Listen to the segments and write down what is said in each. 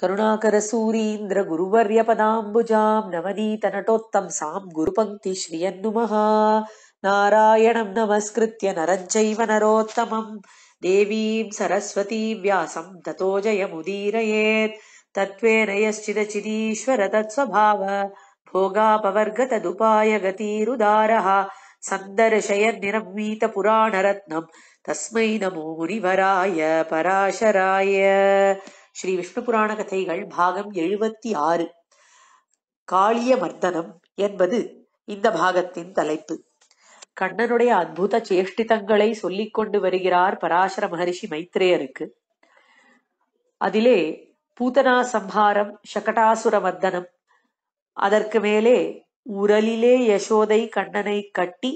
करुणाकरसूरीन्द्रगुरुवर्यपदाम्बुजाम् नवनीतनटोत्तम् साम् गुरुपङ्क्ति श्रियन्नुमः नुमः नारायणम् नमस्कृत्य नरञ्जैव नरोत्तमम् देवीम् सरस्वती व्यासम् ततो जयमुदीरयेत् तत्त्वेन यश्चिदचिदीश्वर तत्स्वभाव भोगापवर्गतदुपाय गतीरुदारः तस्मै नमो मुनिवराय पराशराय ஸ்ரீ விஷ்ணு புராண கதைகள் பாகம் எழுபத்தி ஆறு காளிய மர்தனம் என்பது இந்த பாகத்தின் தலைப்பு கண்ணனுடைய அத்புத சேஷ்டிதங்களை சொல்லிக் கொண்டு வருகிறார் பராசர மகரிஷி மைத்ரேயருக்கு அதிலே பூதனா சம்ஹாரம் சகடாசுர மர்தனம் அதற்கு மேலே உரலிலே யசோதை கண்ணனை கட்டி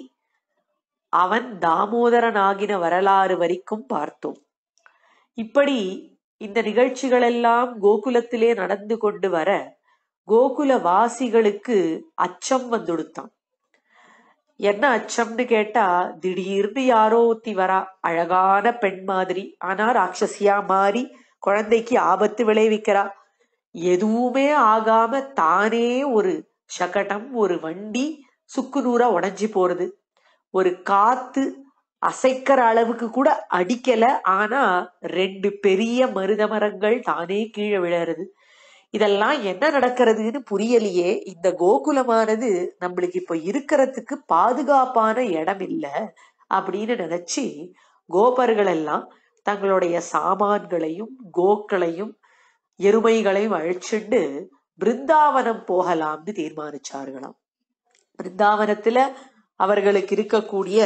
அவன் தாமோதரனாகின வரலாறு வரைக்கும் பார்த்தோம் இப்படி இந்த நிகழ்ச்சிகளெல்லாம் கோகுலத்திலே நடந்து கொண்டு வர கோகுல வாசிகளுக்கு அச்சம் வந்துடுத்தான் என்ன அச்சம்னு கேட்டா திடீர்னு யாரோ ஒத்தி வரா அழகான பெண் மாதிரி ஆனா ராட்சசியா மாறி குழந்தைக்கு ஆபத்து விளைவிக்கிறா எதுவுமே ஆகாம தானே ஒரு சகடம் ஒரு வண்டி சுக்குநூறா உடஞ்சி போறது ஒரு காத்து அசைக்கிற அளவுக்கு கூட அடிக்கல ஆனா ரெண்டு பெரிய மருத மரங்கள் தானே கீழே விழறது இதெல்லாம் என்ன நடக்கிறதுன்னு புரியலையே இந்த கோகுலமானது நம்மளுக்கு இப்ப இருக்கிறதுக்கு பாதுகாப்பான இடம் இல்லை அப்படின்னு நினைச்சு கோபர்கள் எல்லாம் தங்களுடைய சாமான்களையும் கோக்களையும் எருமைகளையும் அழிச்சுண்டு பிருந்தாவனம் போகலாம்னு தீர்மானிச்சார்களாம் பிருந்தாவனத்துல அவர்களுக்கு இருக்கக்கூடிய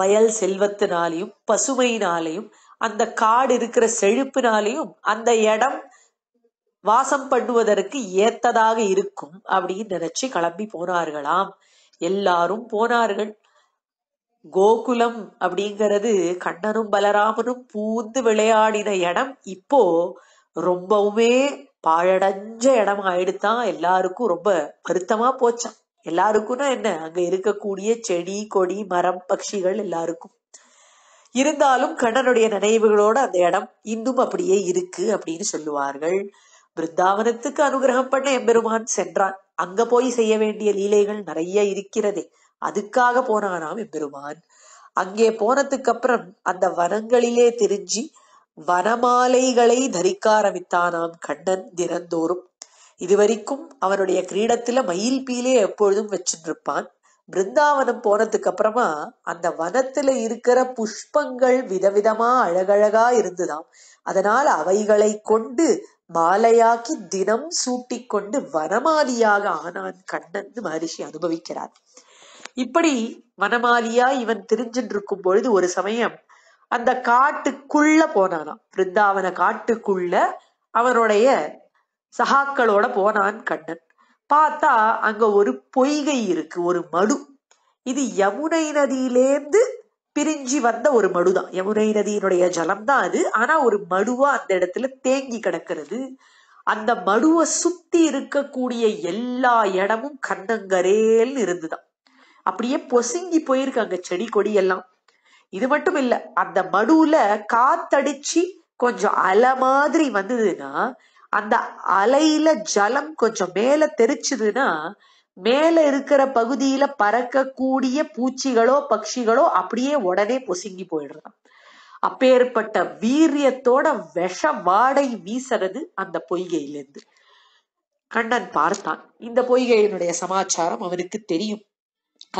வயல் செல்வத்தினாலையும் பசுமையினாலையும் அந்த காடு இருக்கிற செழிப்பினாலையும் அந்த இடம் வாசம் பண்ணுவதற்கு ஏத்ததாக இருக்கும் அப்படின்னு நினைச்சு கிளம்பி போனார்களாம் எல்லாரும் போனார்கள் கோகுலம் அப்படிங்கிறது கண்ணனும் பலராமனும் பூந்து விளையாடின இடம் இப்போ ரொம்பவுமே பாழடைஞ்ச இடம் ஆயிடுத்தான் எல்லாருக்கும் ரொம்ப வருத்தமா போச்சான் எல்லாருக்கும்னா என்ன அங்க இருக்கக்கூடிய செடி கொடி மரம் பட்சிகள் எல்லாருக்கும் இருந்தாலும் கண்ணனுடைய நினைவுகளோட அந்த இடம் இன்னும் அப்படியே இருக்கு அப்படின்னு சொல்லுவார்கள் பிருந்தாவனத்துக்கு அனுகிரகம் பண்ண எம்பெருமான் சென்றான் அங்க போய் செய்ய வேண்டிய லீலைகள் நிறைய இருக்கிறதே அதுக்காக போனானாம் எம்பெருமான் அங்கே போனதுக்கு அப்புறம் அந்த வனங்களிலே தெரிஞ்சு வனமாலைகளை தரிக்க ஆரம்பித்தானாம் கண்ணன் தினந்தோறும் இதுவரைக்கும் அவனுடைய கிரீடத்துல மயில் பீலே எப்பொழுதும் வச்சிருப்பான் பிருந்தாவனம் போனதுக்கு அப்புறமா அந்த வனத்துல இருக்கிற புஷ்பங்கள் விதவிதமா அழகழகா இருந்துதாம் அதனால் அவைகளை கொண்டு மாலையாக்கி தினம் சூட்டி கொண்டு வனமாலியாக ஆனான் கண்ணன் மகரிஷி அனுபவிக்கிறார் இப்படி வனமாலியா இவன் தெரிஞ்சுட்டு இருக்கும் பொழுது ஒரு சமயம் அந்த காட்டுக்குள்ள போனானாம் பிருந்தாவன காட்டுக்குள்ள அவனுடைய சகாக்களோட போனான் கண்ணன் பார்த்தா அங்க ஒரு பொய்கை இருக்கு ஒரு மடு இது யமுனை நதியிலேந்து பிரிஞ்சு வந்த ஒரு மடுதான் யமுனை நதியினுடைய ஜலம் தான் அது ஆனா ஒரு மடுவா அந்த இடத்துல தேங்கி கிடக்கிறது அந்த மடுவை சுத்தி இருக்கக்கூடிய எல்லா இடமும் கண்ணங்கரேல் இருந்துதான் அப்படியே பொசுங்கி போயிருக்கு அங்க செடி கொடி எல்லாம் இது மட்டும் இல்ல அந்த மடுவுல காத்தடிச்சு கொஞ்சம் அலை மாதிரி வந்ததுன்னா அந்த அலையில ஜலம் கொஞ்சம் மேல தெரிச்சதுன்னா மேல இருக்கிற பகுதியில பறக்கக்கூடிய பூச்சிகளோ பட்சிகளோ அப்படியே உடனே பொசுங்கி போயிடுறான் அப்பேற்பட்ட வீரியத்தோட விஷ வாடை வீசறது அந்த பொய்கையிலிருந்து கண்ணன் பார்த்தான் இந்த பொய்கையினுடைய சமாச்சாரம் அவருக்கு தெரியும்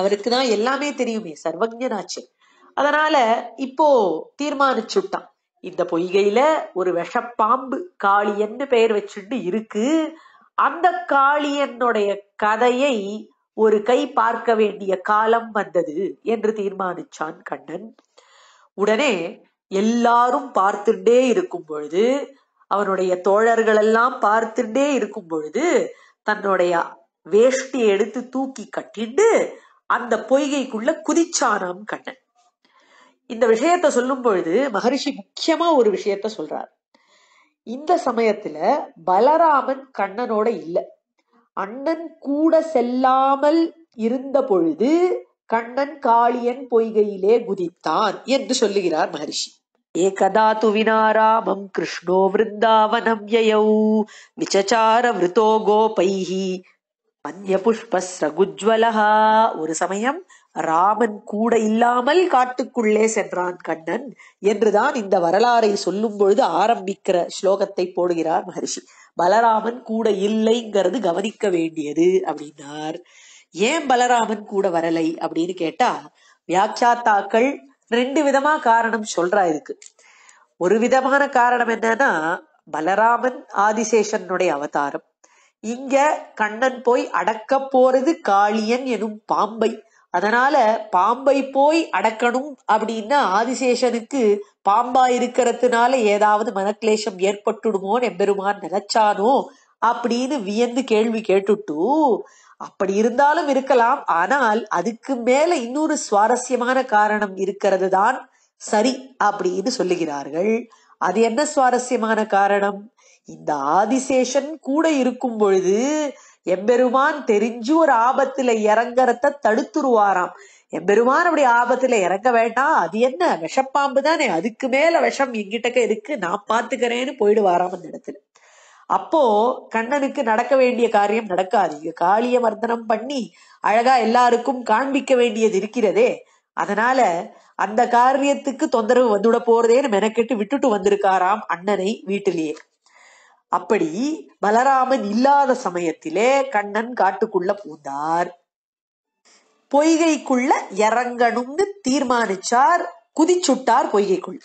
அவருக்கு தான் எல்லாமே தெரியுமே சர்வஜனாச்சு அதனால இப்போ தீர்மானிச்சுட்டான் இந்த பொய்கையில ஒரு விஷப்பாம்பு காளியன்னு பெயர் வச்சுட்டு இருக்கு அந்த காளியனுடைய கதையை ஒரு கை பார்க்க வேண்டிய காலம் வந்தது என்று தீர்மானிச்சான் கண்ணன் உடனே எல்லாரும் பார்த்துட்டே இருக்கும் பொழுது அவனுடைய தோழர்கள் எல்லாம் பார்த்துட்டே இருக்கும் பொழுது தன்னுடைய வேஷ்டியை எடுத்து தூக்கி கட்டிட்டு அந்த பொய்கைக்குள்ள குதிச்சானாம் கண்ணன் இந்த விஷயத்த சொல்லும் பொழுது மகரிஷி முக்கியமா ஒரு விஷயத்த சொல்றார் இந்த சமயத்துல பலராமன் கண்ணனோட இல்ல அண்ணன் கூட செல்லாமல் இருந்த பொழுது கண்ணன் காளியன் பொய்கையிலே குதித்தான் என்று சொல்லுகிறார் மகரிஷி ஏகதா துவினா ராமம் கிருஷ்ணோ விருந்தாவனம் யயௌ விசச்சார விருதோகோ கோபைஹி மந்திய புஷ்பஸ்ரகுஜ்வலஹா ஒரு சமயம் ராமன் கூட இல்லாமல் காட்டுக்குள்ளே சென்றான் கண்ணன் என்றுதான் இந்த வரலாறை சொல்லும் பொழுது ஆரம்பிக்கிற ஸ்லோகத்தை போடுகிறார் மகரிஷி பலராமன் கூட இல்லைங்கிறது கவனிக்க வேண்டியது அப்படின்னார் ஏன் பலராமன் கூட வரலை அப்படின்னு கேட்டா வியாக்சாத்தாக்கள் ரெண்டு விதமா காரணம் சொல்றா இதுக்கு ஒரு விதமான காரணம் என்னன்னா பலராமன் ஆதிசேஷனுடைய அவதாரம் இங்க கண்ணன் போய் அடக்க போறது காளியன் எனும் பாம்பை அதனால பாம்பை போய் அடக்கணும் அப்படின்னா ஆதிசேஷனுக்கு பாம்பா இருக்கிறதுனால ஏதாவது மனக்லேஷம் ஏற்பட்டுடுமோ எம்பெருமான் நினைச்சானோ அப்படின்னு வியந்து கேள்வி கேட்டுட்டு அப்படி இருந்தாலும் இருக்கலாம் ஆனால் அதுக்கு மேல இன்னொரு சுவாரஸ்யமான காரணம் இருக்கிறது தான் சரி அப்படின்னு சொல்லுகிறார்கள் அது என்ன சுவாரஸ்யமான காரணம் இந்த ஆதிசேஷன் கூட இருக்கும் பொழுது எம்பெருமான் தெரிஞ்சு ஒரு ஆபத்துல இறங்கறத தடுத்துருவாராம் எம்பெருமான் அப்படி ஆபத்துல இறங்க வேண்டாம் அது என்ன விஷப்பாம்பு தானே அதுக்கு மேல விஷம் எங்கிட்டக்க இருக்கு நான் பாத்துக்கிறேன்னு போயிடுவாராம் அந்த இடத்துல அப்போ கண்ணனுக்கு நடக்க வேண்டிய காரியம் நடக்காது காளிய மர்தனம் பண்ணி அழகா எல்லாருக்கும் காண்பிக்க வேண்டியது இருக்கிறதே அதனால அந்த காரியத்துக்கு தொந்தரவு வந்துட போறதேன்னு மெனக்கெட்டு விட்டுட்டு வந்திருக்காராம் அண்ணனை வீட்டிலேயே அப்படி பலராமன் இல்லாத சமயத்திலே கண்ணன் காட்டுக்குள்ள பூந்தார் பொய்கைக்குள்ள இறங்கணும்னு தீர்மானிச்சார் குதிச்சுட்டார் பொய்கைக்குள்ள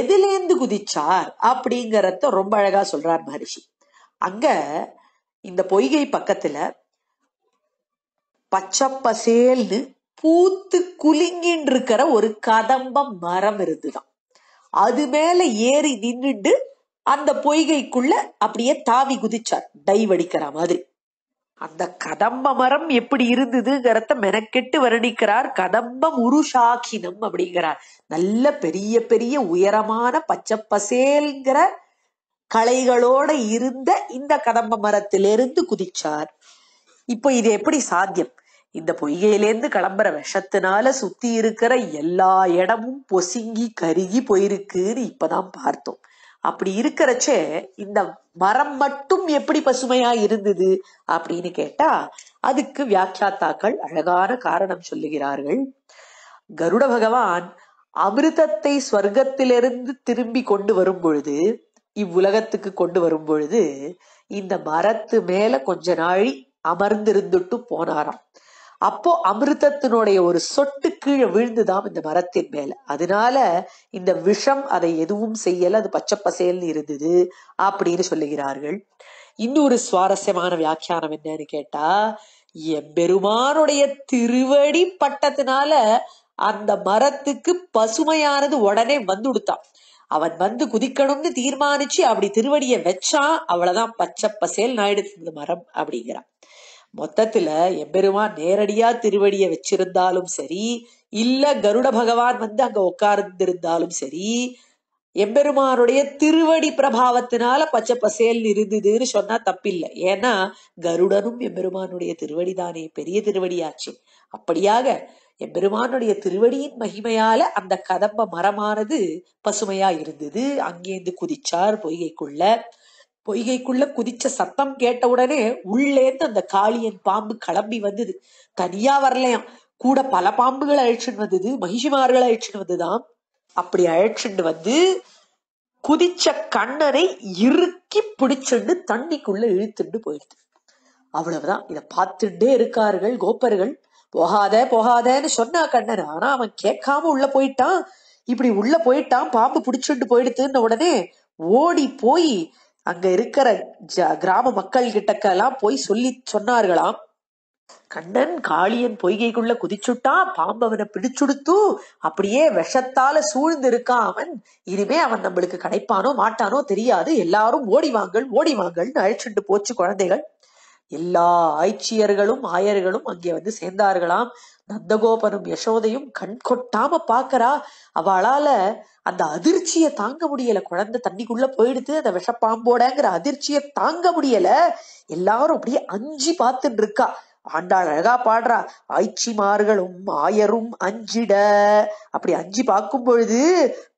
எதிலேந்து குதிச்சார் அப்படிங்கறத ரொம்ப அழகா சொல்றார் மகரிஷி அங்க இந்த பொய்கை பக்கத்துல பச்சப்பசேல்னு பூத்து குலுங்கின்னு இருக்கிற ஒரு கதம்ப மரம் இருந்துதான் அது மேல ஏறி நின்றுட்டு அந்த பொய்கைக்குள்ள அப்படியே தாவி குதிச்சார் டைவ் அடிக்கிற மாதிரி அந்த கதம்ப மரம் எப்படி இருந்ததுங்கிறத மெனக்கெட்டு வர்ணிக்கிறார் கதம்பம் உருஷாக்கினம் அப்படிங்கிறார் நல்ல பெரிய பெரிய உயரமான பச்சை பசேல்ங்கிற களைகளோட இருந்த இந்த கதம்ப மரத்திலிருந்து குதிச்சார் இப்போ இது எப்படி சாத்தியம் இந்த பொய்கையிலேருந்து கிளம்புற விஷத்தினால சுத்தி இருக்கிற எல்லா இடமும் பொசுங்கி கருகி போயிருக்குன்னு இப்பதான் பார்த்தோம் அப்படி இருக்கிறச்சே இந்த மரம் மட்டும் எப்படி பசுமையா இருந்தது அப்படின்னு கேட்டா அதுக்கு வியாக்கியாத்தாக்கள் அழகான காரணம் சொல்லுகிறார்கள் கருட பகவான் அமிர்தத்தை ஸ்வர்க்கத்திலிருந்து திரும்பி கொண்டு வரும் பொழுது இவ்வுலகத்துக்கு கொண்டு வரும் பொழுது இந்த மரத்து மேல கொஞ்ச நாழி அமர்ந்திருந்துட்டு போனாராம் அப்போ அமிர்தத்தினுடைய ஒரு சொட்டு கீழே விழுந்துதான் இந்த மரத்தின் மேல அதனால இந்த விஷம் அதை எதுவும் செய்யல அது பச்சை பசேல்னு இருந்தது அப்படின்னு சொல்லுகிறார்கள் இன்னொரு சுவாரஸ்யமான வியாக்கியானம் என்னன்னு கேட்டா எம்பெருமானுடைய திருவடி பட்டத்தினால அந்த மரத்துக்கு பசுமையானது உடனே வந்து கொடுத்தான் அவன் வந்து குதிக்கணும்னு தீர்மானிச்சு அப்படி திருவடியை வச்சான் அவ்வளவுதான் பச்சை பசேல் நாயிடுத்து மரம் அப்படிங்கிறான் மொத்தத்துல எம்பெருமான் நேரடியா திருவடியை வச்சிருந்தாலும் சரி இல்ல கருட பகவான் வந்து அங்க உட்கார்ந்திருந்தாலும் சரி எம்பெருமானுடைய திருவடி பிரபாவத்தினால பச்சை பசேல் இருந்ததுன்னு சொன்னா தப்பில்லை ஏன்னா கருடனும் எம்பெருமானுடைய திருவடி தானே பெரிய திருவடியாச்சு அப்படியாக எம்பெருமானுடைய திருவடியின் மகிமையால அந்த கதம்ப மரமானது பசுமையா இருந்தது அங்கேருந்து குதிச்சார் பொய்கைக்குள்ள பொய்கைக்குள்ள குதிச்ச சத்தம் கேட்ட உடனே உள்ளேந்து அந்த காளியன் பாம்பு கிளம்பி வந்தது தனியா வரலையாம் கூட பல பாம்புகள் அழைச்சிட்டு வந்தது மகிஷிமார்கள் அழைச்சிட்டு வந்துதான் அப்படி அழைச்சிட்டு வந்து குதிச்ச கண்ணனை இறுக்கி பிடிச்சுண்டு தண்ணிக்குள்ள இழுத்துண்டு போயிடுது அவ்வளவுதான் இதை பார்த்துட்டே இருக்கார்கள் கோப்பர்கள் போகாத போகாதன்னு சொன்னா கண்ணன் ஆனா அவன் கேட்காம உள்ள போயிட்டான் இப்படி உள்ள போயிட்டான் பாம்பு பிடிச்சுட்டு போயிடுத்துன்ன உடனே ஓடி போய் அங்க இருக்கிற கிராம மக்கள் கிட்டக்கெல்லாம் போய் சொல்லி சொன்னார்களாம் கண்ணன் காளியன் பொய்கைக்குள்ள குதிச்சுட்டா பாம்பவனை பிடிச்சுடுத்து அப்படியே விஷத்தால சூழ்ந்து இருக்கான் அவன் இனிமே அவன் நம்மளுக்கு கிடைப்பானோ மாட்டானோ தெரியாது எல்லாரும் ஓடி ஓடிவாங்கள்னு அழைச்சிட்டு போச்சு குழந்தைகள் எல்லா ஆய்ச்சியர்களும் ஆயர்களும் அங்கே வந்து சேர்ந்தார்களாம் நந்தகோபனும் யசோதையும் கண் கொட்டாம பாக்குறா அவளால அந்த அதிர்ச்சியை தாங்க முடியல குழந்தை தண்ணிக்குள்ள போயிடுது அந்த விஷப்பாம்போடங்கிற அதிர்ச்சியை தாங்க முடியல எல்லாரும் அப்படியே அஞ்சு பார்த்துட்டு இருக்கா ஆண்டாள் அழகா பாடுறா ஆய்ச்சிமார்களும் ஆயரும் அஞ்சிட அப்படி அஞ்சு பார்க்கும் பொழுது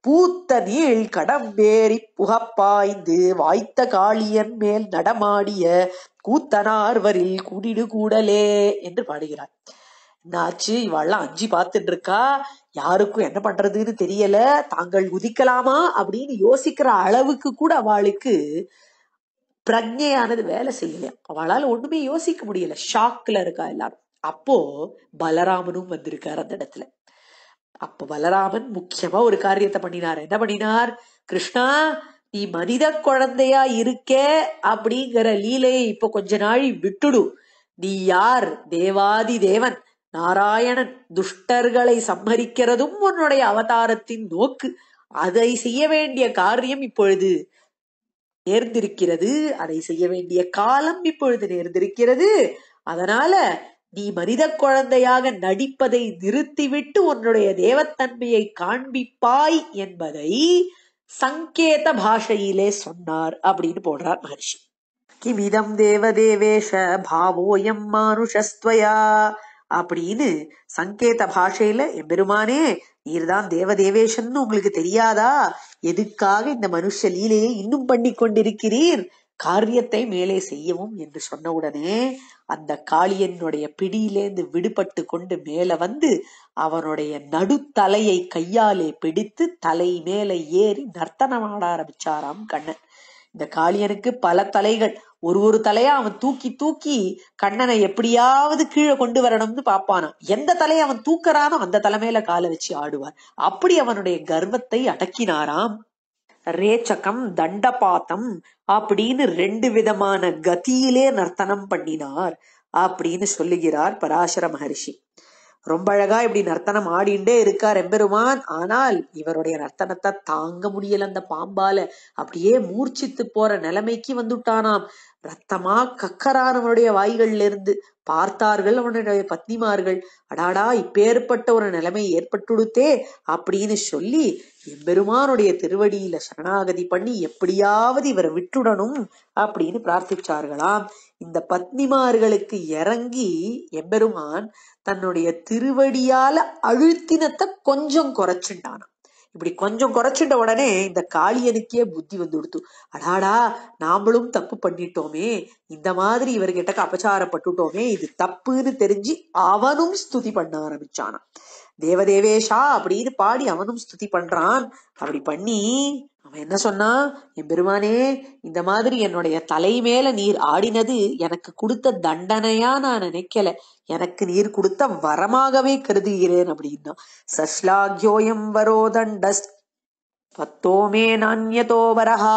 பூத்த நீள் கடம்பேறி புகப்பாய்ந்து வாய்த்த காளியன் மேல் நடமாடிய கூத்தனார்வரில் கூடிடு கூடலே என்று பாடுகிறார் என்னாச்சு இவாள்லாம் அஞ்சு பார்த்துட்டு இருக்கா யாருக்கும் என்ன பண்றதுன்னு தெரியல தாங்கள் உதிக்கலாமா அப்படின்னு யோசிக்கிற அளவுக்கு கூட அவளுக்கு பிரஜையானது வேலை செய்யலையா அவளால் ஒண்ணுமே யோசிக்க முடியல ஷாக்ல இருக்கா எல்லாரும் அப்போ பலராமனும் வந்திருக்கார் அந்த இடத்துல அப்ப பலராமன் முக்கியமா ஒரு காரியத்தை பண்ணினார் என்ன பண்ணினார் கிருஷ்ணா நீ மனித குழந்தையா இருக்கே அப்படிங்கிற லீலையை இப்ப கொஞ்ச நாள் விட்டுடு நீ யார் தேவாதி தேவன் நாராயணன் துஷ்டர்களை சம்மரிக்கிறதும் உன்னுடைய அவதாரத்தின் நோக்கு அதை செய்ய வேண்டிய காரியம் இப்பொழுது நேர்ந்திருக்கிறது அதை செய்ய வேண்டிய காலம் இப்பொழுது நேர்ந்திருக்கிறது அதனால நீ மனித குழந்தையாக நடிப்பதை நிறுத்திவிட்டு உன்னுடைய தேவத்தன்மையை காண்பிப்பாய் என்பதை சங்கேத பாஷையிலே சொன்னார் அப்படின்னு போடுறார் மகர்ஷி கிமிதம் தேவேஷ பாவோயம் மானுஷஸ்துவயா அப்படின்னு சங்கேத பாஷையில எம்பெருமானே நீர்தான் தேவ தேவதேவேஷன் உங்களுக்கு தெரியாதா எதுக்காக இந்த மனுஷ லீலையை இன்னும் பண்ணி கொண்டிருக்கிறீர் காரியத்தை மேலே செய்யவும் என்று சொன்னவுடனே அந்த காளியனுடைய பிடியிலேந்து விடுபட்டு கொண்டு மேல வந்து அவனுடைய நடுத்தலையை கையாலே பிடித்து தலை மேலே ஏறி நர்த்தனமாட ஆரம்பிச்சாராம் கண்ணன் இந்த காளியனுக்கு பல தலைகள் ஒரு ஒரு தலையா அவன் தூக்கி தூக்கி கண்ணனை எப்படியாவது கீழே கொண்டு வரணும்னு பாப்பானான் எந்த தலையை அவன் தூக்கறானோ அந்த தலைமையில காலை வச்சு ஆடுவார் அப்படி அவனுடைய கர்வத்தை அடக்கினாராம் ரேச்சகம் தண்டபாத்தம் அப்படின்னு ரெண்டு விதமான கத்தியிலே நர்த்தனம் பண்ணினார் அப்படின்னு சொல்லுகிறார் பராசர மகர்ஷி ரொம்ப அழகா இப்படி நர்த்தனம் ஆடிண்டே இருக்கார் எம்பெருமான் ஆனால் இவருடைய நர்த்தனத்தை தாங்க முடியல அந்த பாம்பால அப்படியே மூர்ச்சித்து போற நிலைமைக்கு வந்துட்டானாம் ரத்தமா கக்கரானவனுடைய இருந்து பார்த்தார்கள் அவனுடைய பத்னிமார்கள் அடாடா இப்பேற்பட்ட ஒரு நிலைமை ஏற்பட்டுடுத்தே அப்படின்னு சொல்லி எம்பெருமானுடைய திருவடியில சரணாகதி பண்ணி எப்படியாவது இவரை விட்டுடணும் அப்படின்னு பிரார்த்திச்சார்களாம் இந்த பத்னிமார்களுக்கு இறங்கி எம்பெருமான் தன்னுடைய திருவடியால அழுத்தினத்தை கொஞ்சம் குறைச்சுண்டானான் இப்படி கொஞ்சம் குறைச்சிட்ட உடனே இந்த காளியனுக்கே புத்தி வந்து கொடுத்து அடாடா நாமளும் தப்பு பண்ணிட்டோமே இந்த மாதிரி இவர்கிட்ட அபச்சாரப்பட்டுட்டோமே இது தப்புன்னு தெரிஞ்சு அவனும் ஸ்துதி பண்ண ஆரம்பிச்சானான் தேவதேவேஷா அப்படின்னு பாடி அவனும் ஸ்துதி பண்றான் அப்படி பண்ணி அவன் என்ன சொன்னா என் பெருமானே இந்த மாதிரி என்னுடைய தலை மேல நீர் ஆடினது எனக்கு கொடுத்த தண்டனையா நான் நினைக்கல எனக்கு நீர் கொடுத்த வரமாகவே கருதுகிறேன் அப்படின்னா சஷ்லாக்யோயம் வரோ தண்டஸ் பத்தோமே நான்யதோ வரஹா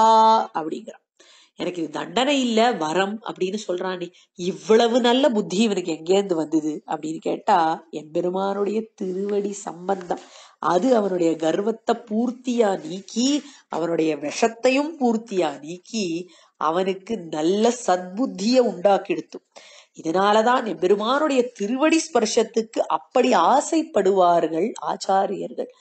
அப்படிங்கிறான் எனக்கு இது தண்டனை இல்ல வரம் அப்படின்னு சொல்றானே இவ்வளவு நல்ல புத்தி இவனுக்கு எங்கேருந்து வந்தது அப்படின்னு கேட்டா எம்பெருமானுடைய திருவடி சம்பந்தம் அது அவனுடைய கர்வத்தை பூர்த்தியா நீக்கி அவனுடைய விஷத்தையும் பூர்த்தியா நீக்கி அவனுக்கு நல்ல சத்புத்திய உண்டாக்கிடுத்தும் இதனாலதான் பெருமானுடைய திருவடி ஸ்பர்ஷத்துக்கு அப்படி ஆசைப்படுவார்கள் ஆச்சாரியர்கள்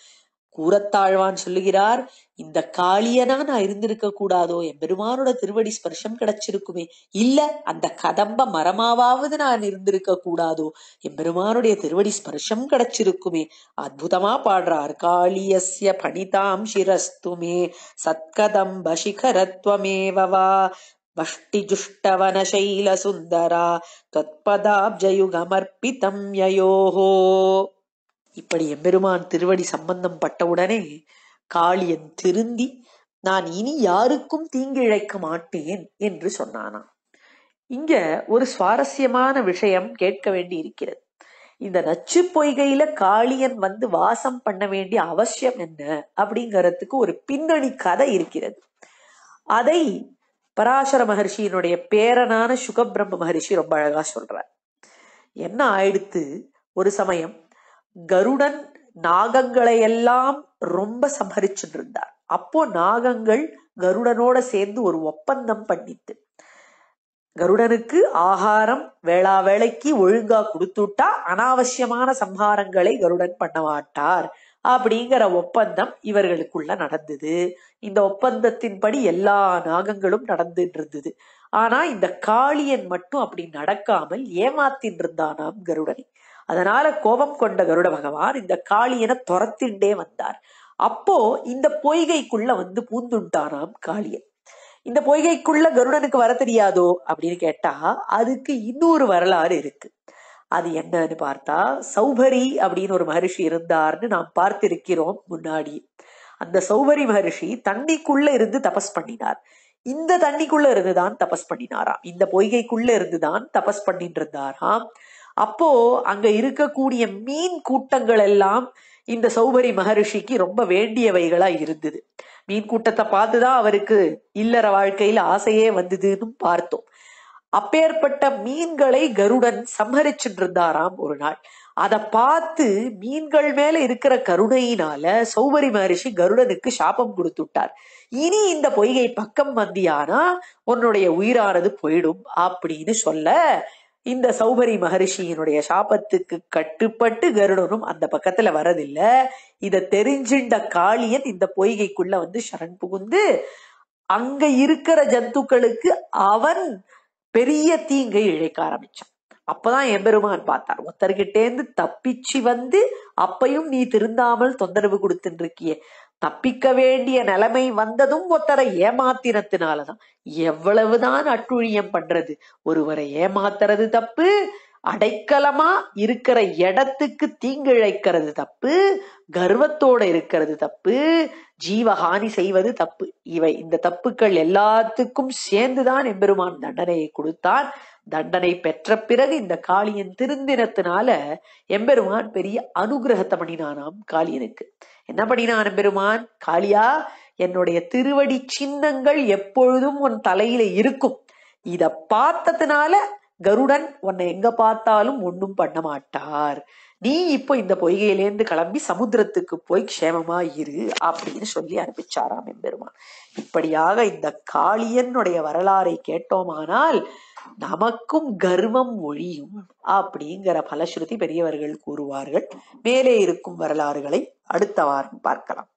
கூறத்தாழ்வான் சொல்லுகிறார் இந்த காளியனா நான் இருந்திருக்க கூடாதோ என் பெருமானோட திருவடி ஸ்பர்ஷம் கிடைச்சிருக்குமே இல்ல அந்த கதம்ப மரமாவது நான் இருந்திருக்க கூடாதோ என் பெருமானுடைய திருவடி ஸ்பர்ஷம் கிடைச்சிருக்குமே அற்புதமா பாடுறார் காளியசிய பணிதாம் சிரஸ்துமே சத்கதம்ப சுந்தரா வஷ்டிஜுஷ்டவனசைலசுந்தரா ஜயுகமர்ப்பிதம் யயோஹோ இப்படி எம்பெருமான் திருவடி சம்பந்தம் பட்டவுடனே காளியன் திருந்தி நான் இனி யாருக்கும் தீங்கிழைக்க மாட்டேன் என்று சொன்னானான் இங்க ஒரு சுவாரஸ்யமான விஷயம் கேட்க வேண்டி இருக்கிறது இந்த நச்சு பொய்கையில காளியன் வந்து வாசம் பண்ண வேண்டிய அவசியம் என்ன அப்படிங்கறதுக்கு ஒரு பின்னணி கதை இருக்கிறது அதை பராசர மகர்ஷியினுடைய பேரனான சுகபிரம்ம மகர்ஷி ரொம்ப அழகா சொல்றார் என்ன ஆயிடுத்து ஒரு சமயம் கருடன் நாகங்களை எல்லாம் ரொம்ப சமரிச்சுட்டு இருந்தார் அப்போ நாகங்கள் கருடனோட சேர்ந்து ஒரு ஒப்பந்தம் பண்ணித்து கருடனுக்கு ஆகாரம் வேளா வேலைக்கு ஒழுங்கா கொடுத்துட்டா அனாவசியமான சம்ஹாரங்களை கருடன் பண்ண மாட்டார் அப்படிங்கிற ஒப்பந்தம் இவர்களுக்குள்ள நடந்தது இந்த ஒப்பந்தத்தின்படி எல்லா நாகங்களும் நடந்துட்டு இருந்தது ஆனா இந்த காளியன் மட்டும் அப்படி நடக்காமல் ஏமாத்தின் இருந்தானாம் கருடனை அதனால கோபம் கொண்ட கருட பகவான் இந்த காளியனை துரத்திண்டே வந்தார் அப்போ இந்த பொய்கைக்குள்ள வந்து பூந்துண்டானாம் காளியன் இந்த பொய்கைக்குள்ள கருடனுக்கு வர தெரியாதோ அப்படின்னு கேட்டா அதுக்கு இன்னொரு வரலாறு இருக்கு அது என்னன்னு பார்த்தா சௌபரி அப்படின்னு ஒரு மகரிஷி இருந்தார்னு நாம் பார்த்திருக்கிறோம் முன்னாடி அந்த சௌபரி மகரிஷி தண்ணிக்குள்ள இருந்து தபஸ் பண்ணினார் இந்த தண்ணிக்குள்ள இருந்துதான் தபஸ் பண்ணினாராம் இந்த பொய்கைக்குள்ள இருந்துதான் தபஸ் பண்ணிட்டு இருந்தாராம் அப்போ அங்க இருக்கக்கூடிய மீன் கூட்டங்கள் எல்லாம் இந்த சௌபரி மகரிஷிக்கு ரொம்ப வேண்டியவைகளா இருந்தது மீன் கூட்டத்தை பார்த்துதான் அவருக்கு இல்லற வாழ்க்கையில ஆசையே வந்ததுன்னு பார்த்தோம் அப்பேற்பட்ட மீன்களை கருடன் சம்ஹரிச்சுட்டு இருந்தாராம் ஒரு நாள் அதை பார்த்து மீன்கள் மேல இருக்கிற கருணையினால சௌபரி மகரிஷி கருடனுக்கு சாபம் கொடுத்துட்டார் இனி இந்த பொய்கை பக்கம் வந்தியானா உன்னுடைய உயிரானது போயிடும் அப்படின்னு சொல்ல இந்த சௌபரி மகரிஷியினுடைய சாபத்துக்கு கட்டுப்பட்டு கருடனும் அந்த பக்கத்துல வரதில்ல இத தெரிஞ்சின்ற காளியன் இந்த பொய்கைக்குள்ள வந்து சரண் புகுந்து அங்க இருக்கிற ஜந்துக்களுக்கு அவன் பெரிய தீங்கை இழைக்க ஆரம்பிச்சான் அப்பதான் எம்பெருமான் பார்த்தார் ஒருத்தர்கிட்டேந்து தப்பிச்சு வந்து அப்பையும் நீ திருந்தாமல் தொந்தரவு கொடுத்துருக்கிய தப்பிக்க வேண்டிய நிலைமை வந்ததும் ஒருத்தரை ஏமாத்தினத்தினாலதான் எவ்வளவுதான் அட்டுழியம் பண்றது ஒருவரை ஏமாத்துறது தப்பு அடைக்கலமா இருக்கிற இடத்துக்கு தீங்கிழைக்கிறது தப்பு கர்வத்தோட இருக்கிறது தப்பு ஜீவஹானி செய்வது தப்பு இவை இந்த தப்புக்கள் எல்லாத்துக்கும் சேர்ந்துதான் எம்பெருமான் தண்டனையை கொடுத்தான் தண்டனை பெற்ற பிறகு இந்த காளியன் திருந்தினத்தினால எம்பெருமான் பெரிய அனுகிரகத்தை பண்ணினானாம் காளியனுக்கு என்ன பண்ணினான் எம்பெருமான் காளியா என்னுடைய திருவடி சின்னங்கள் எப்பொழுதும் உன் தலையில இருக்கும் இத பார்த்ததுனால கருடன் உன்னை எங்க பார்த்தாலும் ஒன்னும் பண்ண மாட்டார் நீ இப்போ இந்த பொய்கையிலேருந்து கிளம்பி சமுத்திரத்துக்கு போய் க்ஷேமமா இரு அப்படின்னு சொல்லி அனுப்பிச்சாராம் எம்பெருமான் இப்படியாக இந்த காளியனுடைய வரலாறை கேட்டோமானால் நமக்கும் கர்வம் ஒழியும் அப்படிங்கிற பலஸ்ருதி பெரியவர்கள் கூறுவார்கள் மேலே இருக்கும் வரலாறுகளை அடுத்த வாரம் பார்க்கலாம்